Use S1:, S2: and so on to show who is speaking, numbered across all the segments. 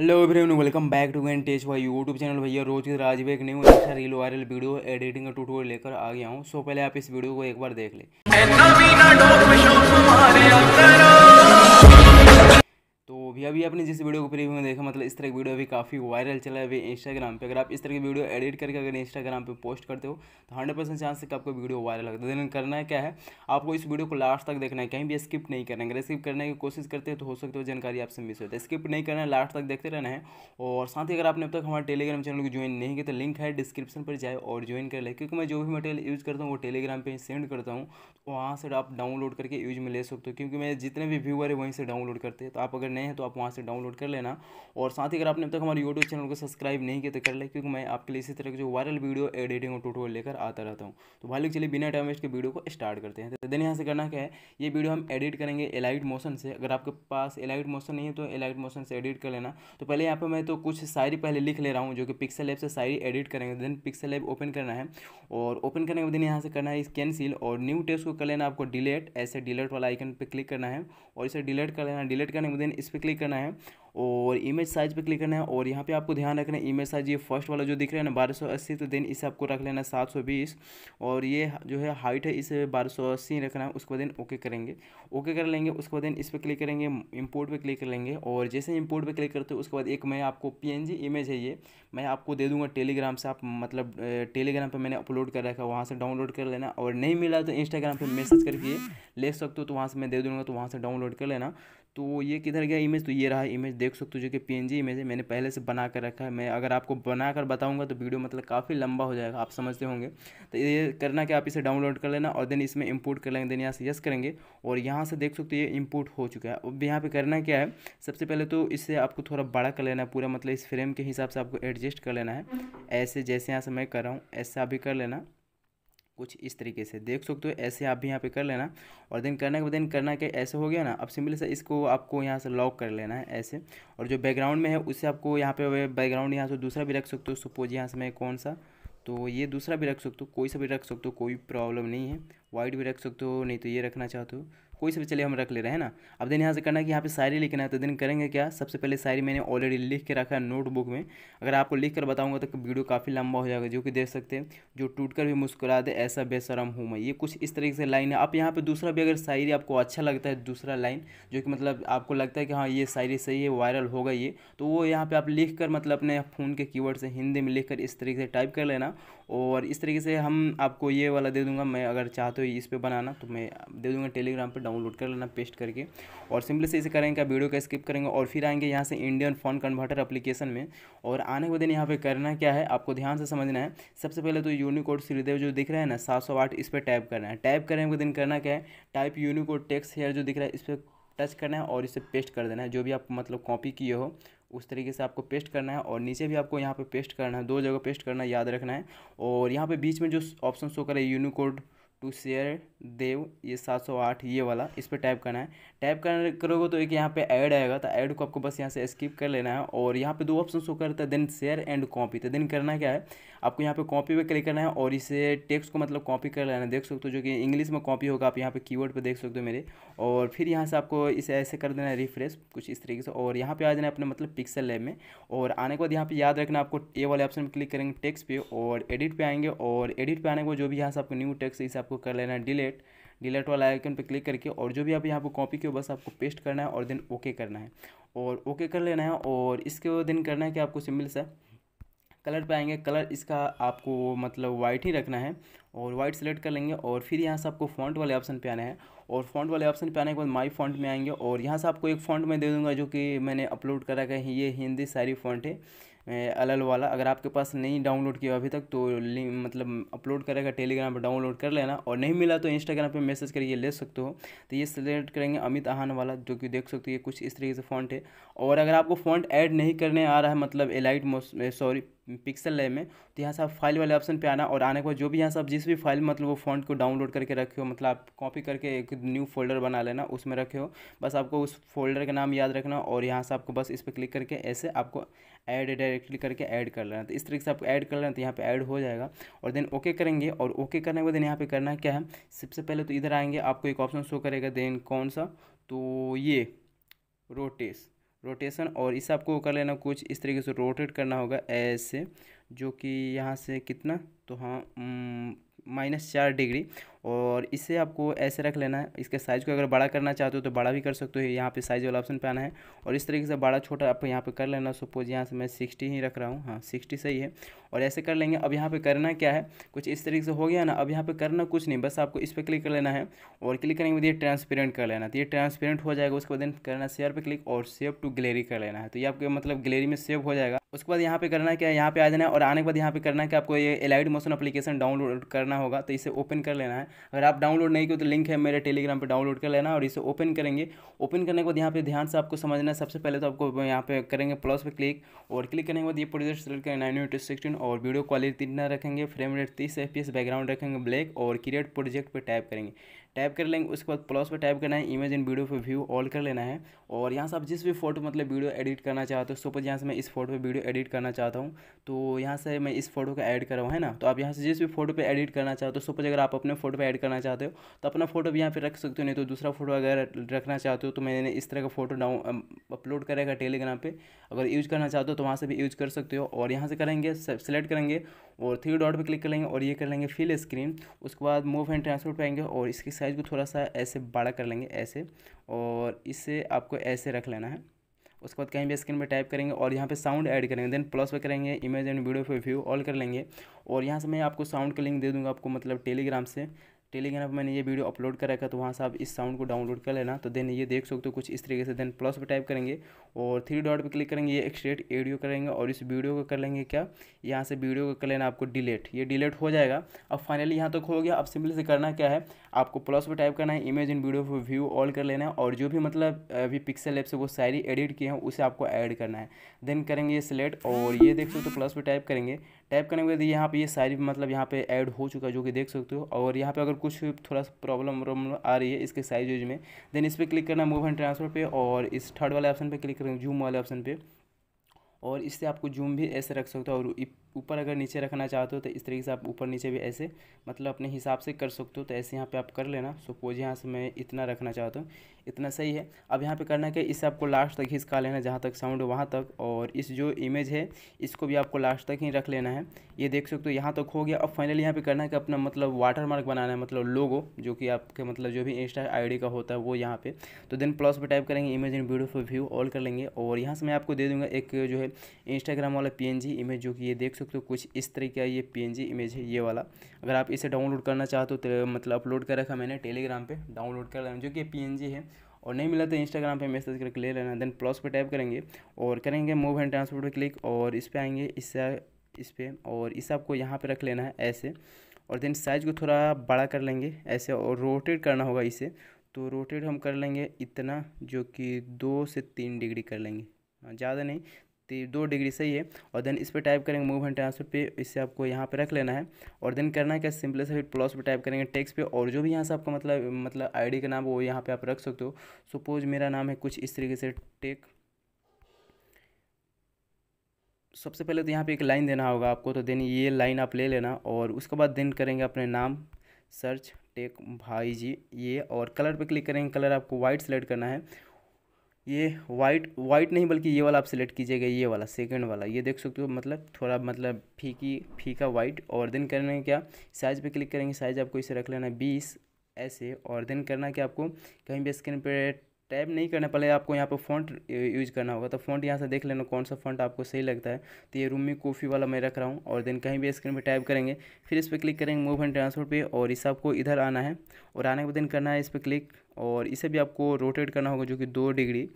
S1: hello everyone welcome back to N tech भाई YouTube channel भैया रोज की राज एक न्यू अच्छा रील वायरल वीडियो एडिटिंग का ट्यूटोरियल लेकर आ गया हूँ सो पहले आप इस वीडियो को एक बार देख लें भी अभी आपने जिस वीडियो को प्रीव्यू में देखा मतलब इस तरह की वीडियो अभी काफ़ी वायरल चला है अभी इंस्टाग्राम पे अगर आप इस तरह की वीडियो एडिट करके अगर इंस्टाग्राम पे पोस्ट करते हो तो हंड्रेड परसेंट चांस है कि आपको वीडियो वायरल लगता है करना है क्या है आपको इस वीडियो को लास्ट तक देखना है कहीं भी स्किप नहीं करना है अगर स्किप करने की कोशिश करते हो तो हो सकते हो जानकारी आपसे मिस होता है स्किप नहीं करना है लास्ट तक देखते रहना है और साथ ही अगर आपने अब तक हमारे टेलीग्राम चैनल को ज्वाइन नहीं किया तो लिंक है डिस्क्रिप्शन पर जाए और ज्वाइन कर ले क्योंकि मैं जो भी मटेरियल यूज़ करता हूँ वो टेलीग्राम पर सेंड करता हूँ तो वहाँ से आप डाउनलोड करके यूज में ले सकते हो क्योंकि मेरे जितने भी व्यूअर है वहीं से डाउनलोड करते हैं तो आप अगर नए हैं तो आप वहाँ से डाउनलोड कर लेना और साथ ही अगर आपने अब तक हमारे यूट्यूब चैनल को सब्सक्राइब नहीं किया तो कर ले क्योंकि मैं आपके लिए इसी तरह के जो वायरल वीडियो एडिटिंग और टूटोल लेकर आता रहता हूँ तो भाई लोग चलिए बिना टाइम वेस्ट के वीडियो को स्टार्ट करते हैं तो दिन यहाँ से करना क्या है ये वीडियो हम एडिट करेंगे एलाइट मोशन से अगर आपके पास एलाइट मोशन नहीं है तो एलाइट मोशन से एडिट कर लेना तो पहले यहाँ पर मैं तो कुछ शायरी पहले लिख ले रहा हूँ जो कि पिक्सल ऐप से शायरी एडिट करेंगे देन पिक्सल ऐप ओपन करना है और ओपन करने के दिन यहाँ से करना है कैंसिल और न्यू टेस्ट को कर लेना आपको डिलेट ऐसे डिलेट वाला आइकन पर क्लिक करना है और इसे डिलेट कर लेना डिलेट करने के दिन इस पर क्लिक क्लिक करना है और इमेज साइज पे क्लिक करना है और यहाँ पे आपको ध्यान रखना है इमेज साइज ये फर्स्ट वाला जो दिख रहा है ना बारह सौ अस्सी तो देन इसे आपको रख लेना सात सौ बीस और ये जो है हाइट है इसे बारह सौ अस्सी रखना है उसके बाद देन ओके करेंगे ओके कर लेंगे उसके बाद देन इस पर क्लिक करेंगे इम्पोर्ट पर क्लिक कर लेंगे और जैसे इम्पोर्ट पर क्लिक करते हो उसके बाद एक मैं आपको पी इमेज है ये मैं आपको दे दूँगा टेलीग्राम से आप मतलब टेलीग्राम पर मैंने अपलोड कर रखा है वहाँ से डाउनलोड कर लेना और नहीं मिला तो इंस्टाग्राम पर मैसेज करके ले सकते हो तो वहाँ से मैं दे दूँगा तो वहाँ से डाउनलोड कर लेना तो ये किधर गया इमेज तो ये रहा इमेज देख सकते हो जो कि पीएनजी इमेज है मैंने पहले से बना कर रखा है मैं अगर आपको बना कर बताऊँगा तो वीडियो मतलब काफ़ी लंबा हो जाएगा आप समझते होंगे तो ये करना कि आप इसे डाउनलोड कर लेना और देन इसमें इंपोर्ट कर लेंगे देन यहाँ से यस करेंगे और यहाँ से देख सकते हो ये इम्पोर्ट हो चुका है अब यहाँ पर करना क्या है सबसे पहले तो इससे आपको थोड़ा बड़ा कर लेना है पूरा मतलब इस फ्रेम के हिसाब से आपको एडजस्ट कर लेना है ऐसे जैसे यहाँ से मैं कर रहा हूँ ऐसा भी कर लेना कुछ इस तरीके से देख सकते हो ऐसे आप भी यहाँ पे कर लेना और देन करने के बाद देन करना के ऐसे हो गया ना अब सिंपली से इसको आपको यहाँ से लॉक कर लेना है ऐसे और जो बैकग्राउंड में है उससे आपको यहाँ पे बैकग्राउंड यहाँ से दूसरा भी रख सकते हो सपोज यहाँ से मैं कौन सा तो ये दूसरा भी रख सकते हो कोई सा भी रख सकते हो कोई प्रॉब्लम नहीं है वाइट भी रख सकते हो नहीं तो ये रखना चाहते हो कोई से भी चलिए हम रख ले रहे हैं ना अब दिन यहाँ से करना है कि यहाँ पे शायरी लिखना है तो दिन करेंगे क्या सबसे पहले शायरी मैंने ऑलरेडी लिख के रखा है नोटबुक में अगर आपको लिख कर बताऊँगा तो वीडियो काफ़ी लंबा हो जाएगा जो कि देख सकते हैं जो टूट कर भी मुस्कुरा दे ऐसा बेसरम हूँ मैं ये कुछ इस तरीके से लाइन है आप यहाँ पर दूसरा भी अगर शायरी आपको अच्छा लगता है दूसरा लाइन जो कि मतलब आपको लगता है कि हाँ ये शायरी सही है वायरल होगा ये तो वो यहाँ पर आप लिख कर मतलब अपने फ़ोन के कीवर्ड से हिंदी में लिख कर इस तरीके से टाइप कर लेना और इस तरीके से हम आपको ये वाला दे दूंगा मैं अगर चाहते हो इस पर बनाना तो मैं दे दूंगा टेलीग्राम पर डाउनलोड कर लेना पेस्ट करके और सिंपली से इसे करेंगे वीडियो का स्किप करेंगे और फिर आएंगे यहाँ से इंडियन फ़ोन कन्वर्टर अप्लीकेशन में और आने के दिन यहाँ पर करना क्या है आपको ध्यान से समझना है सबसे पहले तो यूनिकोड श्रीदेव जो दिख रहा है ना सात इस पर टाइप करना है टाइप करने के दिन करना क्या है टाइप यूनिकोड टेक्स हेयर जो दिख रहा है इस पर टच करना है और इसे पेस्ट कर देना है जो भी आप मतलब कॉपी किए हो उस तरीके से आपको पेस्ट करना है और नीचे भी आपको यहाँ पे पेस्ट करना है दो जगह पेस्ट करना है याद रखना है और यहाँ पे बीच में जो ऑप्शन शो करे यूनिकोड टू शेयर देव ये सात सौ आठ ये वाला इस पर टाइप करना है टाइप करोगे तो एक यहाँ पे ऐड आएगा तो ऐड को आपको बस यहाँ से स्किप कर लेना है और यहाँ पे दो ऑप्शन शो करता है देन शेयर एंड कॉपी तो देन करना क्या है आपको यहाँ पे कॉपी पे क्लिक करना है और इसे टेक्स्ट को मतलब कॉपी कर लेना देख सकते हो जो कि इंग्लिश में कॉपी होगा आप यहाँ पे कीवर्ड पे देख सकते हो मेरे और फिर यहाँ से आपको इसे ऐसे कर देना है रिफ्रेश कुछ इस तरीके से और यहाँ पे आ जाना है अपने मतलब पिक्सल लैब में और आने के बाद यहाँ पर याद रखना आपको ए वाले ऑप्शन में क्लिक करेंगे टेक्स पे और एडिट पर आएंगे और एडिट पर आने के बाद जो भी यहाँ से आपको न्यू टेक्स इसे आपको कर लेना है डिलेट डिलेट वाला आइकन पर क्लिक करके और जो भी आप यहाँ पर कॉपी किए बस आपको पेस्ट करना है और देन ओके करना है और ओके कर लेना है और इसके दिन करना है कि आपको सिंपल सा कलर पे आएंगे कलर इसका आपको मतलब वाइट ही रखना है और वाइट सेलेक्ट कर लेंगे और फिर यहाँ से आपको फॉन्ट वाले ऑप्शन पे आना है और फॉन्ट वाले ऑप्शन पे आने के बाद माई फॉन्ट में आएंगे और यहाँ से आपको एक फॉन्ट मैं दे दूँगा जो कि मैंने अपलोड करा गया ये हिंदी सारी फॉन्ट है अलल वाला अगर आपके पास नहीं डाउनलोड किया अभी तक तो मतलब अपलोड करेगा टेलीग्राम पर डाउनलोड कर लेना और नहीं मिला तो इंस्टाग्राम पर मैसेज करके ले सकते हो तो ये सेलेक्ट करेंगे अमित आहान वाला जो कि देख सकते हो ये कुछ इस तरीके से फॉन्ट है और अगर आपको फॉन्ट ऐड नहीं करने आ रहा है मतलब एलाइट सॉरी पिक्सल लैब में तो यहाँ से आप फाइल वाले ऑप्शन पे आना और आने के बाद जो भी यहाँ से आप जिस भी फाइल मतलब वो फॉन्ट को डाउनलोड करके रखे हो मतलब आप कॉपी करके एक न्यू फोल्डर बना लेना उसमें रखे हो बस आपको उस फोल्डर का नाम याद रखना और यहाँ से आपको बस इस पर क्लिक करके ऐसे आपको ऐड डायरेक्टली करके ऐड कर लेना तो इस तरीके से आपको ऐड कर लेना तो यहाँ पर ऐड हो जाएगा और देन ओके करेंगे और ओके करने के बाद यहाँ पे करना क्या है सबसे पहले तो इधर आएंगे आपको एक ऑप्शन शो करेगा देन कौन सा तो ये रोटेस रोटेशन और इसे आपको कर लेना कुछ इस तरीके से रोटेट करना होगा ऐसे जो कि यहाँ से कितना तो हाँ माइनस चार डिग्री और इसे आपको ऐसे रख लेना है इसके साइज़ को अगर बड़ा करना चाहते हो तो बड़ा भी कर सकते हो यहाँ पे साइज़ वाला ऑप्शन पे आना है और इस तरीके से बड़ा छोटा आप यहाँ पे कर लेना सपोज यहाँ से मैं सिक्सटी ही रख रहा हूँ हाँ सिक्सटी सही है और ऐसे कर लेंगे अब यहाँ पे करना क्या है कुछ इस तरीके से हो गया ना अब यहाँ पर करना कुछ नहीं बस आपको इस पर क्लिक कर लेना है और क्लिक करेंगे तो ये ट्रांसपेरेंट कर लेना तो ये ट्रांसपेरेंट हो जाएगा उसके बाद करना शेयर पर क्लिक और सेव टू गलेरी कर लेना है तो ये आपके मतलब गलेरी में सेव हो जाएगा उसके बाद यहाँ पे करना क्या है यहाँ पे आ जाना है और आने के बाद यहाँ पे करना है कि आपको ये एलाइड मोशन अपलीकेशन डाउनलोड करना होगा तो इसे ओपन कर लेना है अगर आप डाउनलोड नहीं किए तो लिंक है मेरे टेलीग्राम पे डाउनलोड कर लेना और इसे ओपन करेंगे ओपन करने के बाद यहाँ पे ध्यान से आपको समझना है सबसे पहले तो आपको यहाँ पे करेंगे प्लस पर क्लिक और क्लिक करने के बाद ये प्रोजेक्ट सेलेक्ट करें नाइन टू सिक्सटीन और वीडियो क्वालिटी इतना रखेंगे फ्रेम रेट तीस एफ बैकग्राउंड रखेंगे ब्लैक और क्रिएट प्रोजेक्ट पर टाइप करेंगे टाइप कर लेंगे उसके बाद प्लस पर टाइप करना है इमेज एंड वीडियो पे व्यू ऑल कर लेना है और यहाँ से आप जिस भी फोटो मतलब वीडियो एडिट करना चाहते हो सपोज यहाँ से मैं इस फोटो पे वीडियो एडिट करना चाहता हूँ तो यहाँ से मैं इस फोटो का ऐड हूँ है ना तो आप यहाँ से जिस भी फोटो पर एडिट करना चाहते हो सपोज अगर आप अपने फोटो पर ऐड करना चाहते हो तो अपना फोटो भी यहाँ पर रख सकते हो नहीं तो दूसरा फोटो अगर रखना चाहते हो तो मैंने इस तरह का फोटो डाउन अपलोड करेगा टेलीग्राम पर अगर यूज़ करना चाहते हो तो वहाँ से भी यूज कर सकते हो और यहाँ से करेंगे सेलेक्ट करेंगे और थ्री डॉट पर क्लिक कर लेंगे और ये कर लेंगे फिल स्क्रीन उसके बाद मूव एंड ट्रांसपोर्ट पाएंगे और इसकी साइज़ को थोड़ा सा ऐसे बड़ा कर लेंगे ऐसे और इसे आपको ऐसे रख लेना है उसके बाद कहीं भी स्क्रीन पर टाइप करेंगे और यहाँ पे साउंड ऐड करेंगे देन प्लस पे करेंगे इमेज एंड वीडियो पे व्यू ऑल कर लेंगे और यहाँ से मैं आपको साउंड का लिंक दे दूँगा आपको मतलब टेलीग्राम से टेलीग्राम पर मैंने ये वीडियो अपलोड कर रखा तो वहाँ से आप इस साउंड को डाउनलोड कर लेना तो देन ये देख सकते हो कुछ इस तरीके से देन प्लस पर टाइप करेंगे और थ्री डॉट पर क्लिक करेंगे ये एक्सट्रेट एडियो करेंगे और इस वीडियो को कर लेंगे क्या यहाँ से वीडियो को कर लेना आपको डिलीट ये डिलीट हो जाएगा अब फाइनली यहाँ तक हो गया अब सिंपल से करना क्या है आपको प्लस पर टाइप करना है इमेज इन वीडियो पर व्यू ऑल कर लेना है और जो भी मतलब अभी पिक्सल एप से वो सारी एडिट किए हैं उसे आपको ऐड करना है देन करेंगे ये सिलेक्ट और ये देख सकते हो प्लस पर टाइप करेंगे टाइप करने के बाद यहाँ पे ये सारी मतलब यहाँ पे ऐड हो चुका है जो कि देख सकते हो और यहाँ पे अगर कुछ थोड़ा सा प्रॉब्लम प्रॉब्लम आ रही है इसके साइज वेज में देन इस पर क्लिक करना मूव एंड ट्रांसफर पे और इस थर्ड वाले ऑप्शन पे क्लिक करेंगे जूम वाले ऑप्शन पे और इससे आपको जूम भी ऐसे रख सकते हो और ऊपर अगर नीचे रखना चाहते हो तो इस तरीके से आप ऊपर नीचे भी ऐसे मतलब अपने हिसाब से कर सकते हो तो ऐसे यहाँ पे आप कर लेना सपोज यहाँ से मैं इतना रखना चाहता हूँ इतना सही है अब यहाँ पे करना क्या इसे आपको लास्ट तक हिसका लेना जहाँ तक साउंड वहाँ तक और इस जो इमेज है इसको भी आपको लास्ट तक ही रख लेना है ये देख सकते हो यहाँ तक हो गया अब फाइनली यहाँ पर करना कि अपना मतलब वाटर बनाना है मतलब लोगो जो कि आपके मतलब जो भी इंस्टा आई का होता है वो यहाँ पर तो देन प्लस पर टाइप करेंगे image in beautiful view all कर लेंगे और यहाँ से मैं आपको दे दूँगा एक जो है इंस्टाग्राम वाला पी इमेज जो कि ये देख सकते सकते हो कुछ इस तरह का ये पी इमेज है ये वाला अगर आप इसे डाउनलोड करना चाहते हो तो मतलब अपलोड कर रखा मैंने टेलीग्राम पर डाउनलोड कर लेना जो कि पी है और नहीं मिला तो इंस्टाग्राम पे मैसेज करके ले लेना देन प्लस पे टाइप करेंगे और करेंगे मूव एंड ट्रांसपोर्ट पर क्लिक और इस पर आएंगे इससे इस पर और इस आपको यहाँ पर रख लेना है ऐसे और देन साइज़ को थोड़ा बड़ा कर लेंगे ऐसे और रोटेट करना होगा इसे तो रोटेट हम कर लेंगे इतना जो कि दो से तीन डिग्री कर लेंगे हाँ, ज़्यादा नहीं दो डिग्री सही है और देन इस पर टाइप करेंगे मूव एंड ट्रांसफर पे इससे आपको यहाँ पे रख लेना है और देन करना है क्या सिंपल से फिर प्लस पे टाइप करेंगे टेक्स पे और जो भी यहाँ से आपका मतलब मतलब आईडी का नाम वो यहाँ पे आप रख सकते हो सपोज मेरा नाम है कुछ इस तरीके से टेक सबसे पहले तो यहाँ पर एक लाइन देना होगा आपको तो देन ये लाइन आप ले लेना और उसके बाद देन करेंगे अपने नाम सर्च टेक भाई जी ये और कलर पे क्लिक करेंगे कलर आपको वाइट सेलेक्ट करना है ये वाइट वाइट नहीं बल्कि ये वाला आप सिलेक्ट कीजिएगा ये वाला सेकंड वाला ये देख सकते हो मतलब थोड़ा मतलब फीकी फीका वाइट और दिन करना क्या साइज़ पे क्लिक करेंगे साइज़ आपको इसे रख लेना है बीस ऐसे और दिन करना क्या आपको कहीं भी स्क्रीन पर टाइप नहीं करने पहले आपको यहाँ पर फ़ॉन्ट यूज करना होगा तो फ़ॉन्ट यहाँ से देख लेना कौन सा फ़ॉन्ट आपको सही लगता है तो ये रूमी कॉफ़ी वाला मैं रख रहा हूँ और देन कहीं भी स्क्रीन पे टाइप करेंगे फिर इस पर क्लिक करेंगे मूव एंड ट्रांसफर पे और इसे आपको इधर आना है और आने के बाद करना है इस पर क्लिक और इसे भी आपको रोटेट करना होगा जो कि दो डिग्री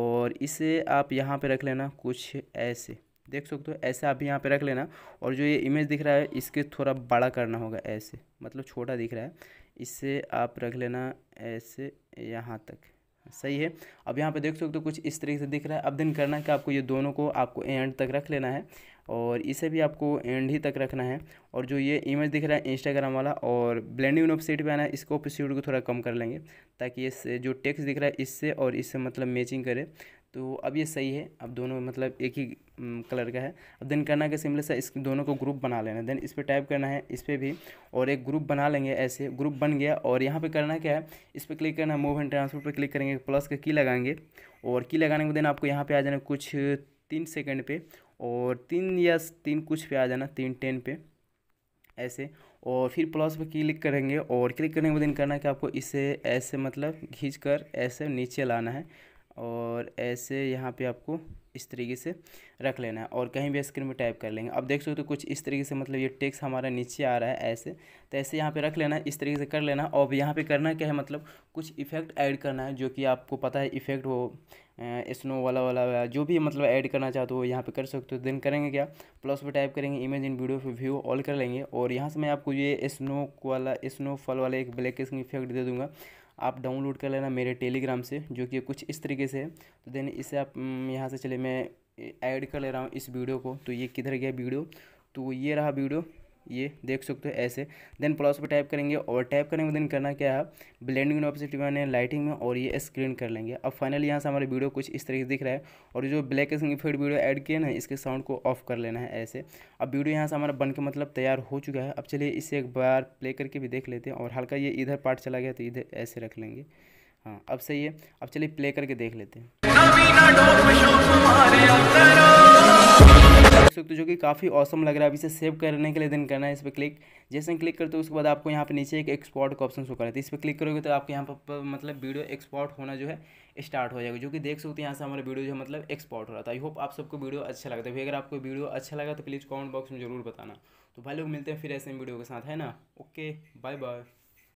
S1: और इसे आप यहाँ पर रख लेना कुछ ऐसे देख सकते हो ऐसे आप यहाँ पे रख लेना और जो ये इमेज दिख रहा है इसके थोड़ा बड़ा करना होगा ऐसे मतलब छोटा दिख रहा है इससे आप रख लेना ऐसे यहाँ तक सही है अब यहाँ पे देख सकते हो तो कुछ इस तरीके से दिख रहा है अब दिन करना है कि आपको ये दोनों को आपको एंड तक रख लेना है और इसे भी आपको एंड ही तक रखना है और जो ये इमेज दिख रहा है इंस्टाग्राम वाला और ब्लेंडिंग सीट पर आना है इसको ऑफसेट को थोड़ा कम कर लेंगे ताकि इससे जो टेक्स्ट दिख रहा है इससे और इससे मतलब मैचिंग करे तो अब ये सही है अब दोनों मतलब एक ही कलर का है अब देन करना क्या सिंपल सा इस दोनों को ग्रुप बना लेना देन इस पर टाइप करना है इस पर भी और एक ग्रुप बना लेंगे ऐसे ग्रुप बन गया और यहाँ पे करना क्या है इस पर क्लिक करना है मूव एंड ट्रांसफर पर क्लिक करेंगे प्लस का की लगाएंगे और की लगाने के देन आपको यहाँ पर आ जाना कुछ तीन सेकेंड पर और तीन या तीन कुछ पे आ जाना तीन टेन पे ऐसे और फिर प्लस पे क्लिक करेंगे और क्लिक करने के बाद इन करना है कि आपको इसे ऐसे मतलब खींच कर ऐसे नीचे लाना है और ऐसे यहाँ पे आपको इस तरीके से रख लेना है और कहीं भी स्क्रीन में टाइप कर लेंगे अब देख सकते हो तो कुछ इस तरीके से मतलब ये टेक्स हमारा नीचे आ रहा है ऐसे तो ऐसे यहाँ पे रख लेना है इस तरीके से कर लेना और यहाँ पे करना क्या है मतलब कुछ इफेक्ट ऐड करना है जो कि आपको पता है इफेक्ट वो स्नो वाला वाला जो भी मतलब ऐड करना चाहते हो यहाँ पे कर सकते हो देन करेंगे क्या प्लस पर टाइप करेंगे इमेज इन वीडियो पे व्यू ऑल कर लेंगे और यहाँ से मैं आपको ये स्नो वाला स्नो फॉल वाला एक ब्लैक इफेक्ट दे दूँगा आप डाउनलोड कर लेना मेरे टेलीग्राम से जो कि कुछ इस तरीके से है तो देन इसे आप यहाँ से चले मैं ऐड कर ले रहा हूँ इस वीडियो को तो ये किधर गया वीडियो तो ये रहा वीडियो ये देख सकते हो ऐसे देन प्लस पे टाइप करेंगे और टाइप करने में देन करना क्या है ब्लेंडिंग यूनिवर्सिटी में लाइटिंग में और ये स्क्रीन कर लेंगे अब फाइनली यहाँ से हमारे वीडियो कुछ इस तरीके से दिख रहा है और जो ब्लैक स्क्रीन फिर वीडियो ऐड किए ना इसके साउंड को ऑफ कर लेना है ऐसे अब वीडियो यहाँ से हमारा बन के मतलब तैयार हो चुका है अब चलिए इसे एक बार प्ले करके भी देख लेते हैं और हल्का ये इधर पार्ट चला गया तो इधर ऐसे रख लेंगे हाँ अब सही है अब चलिए प्ले करके देख लेते हैं सकते हो जो कि काफ़ी औसम लग रहा है अभी इसे सेव करने के लिए दिन करना है इस पर क्लिक जैसे क्लिक करते हो उसके बाद आपको यहाँ पर नीचे एक एक्सपोर्ट का ऑप्शन शो करा है तो इस पर क्लिक करोगे तो आपके यहाँ पर मतलब वीडियो एक्सपोर्ट होना जो है स्टार्ट हो जाएगा जो कि देख सकते हो यहाँ से हमारा वीडियो जो है मतलब एक्सपोर्ट हो रहा था आई होप आप सबको वीडियो अच्छा लगता है अगर आपको वीडियो अच्छा लगा तो प्लीज़ कॉमेंट बॉक्स में जरूर बताना तो भाई लोग मिलते हैं फिर ऐसे वीडियो के साथ है ना ओके बाय बाय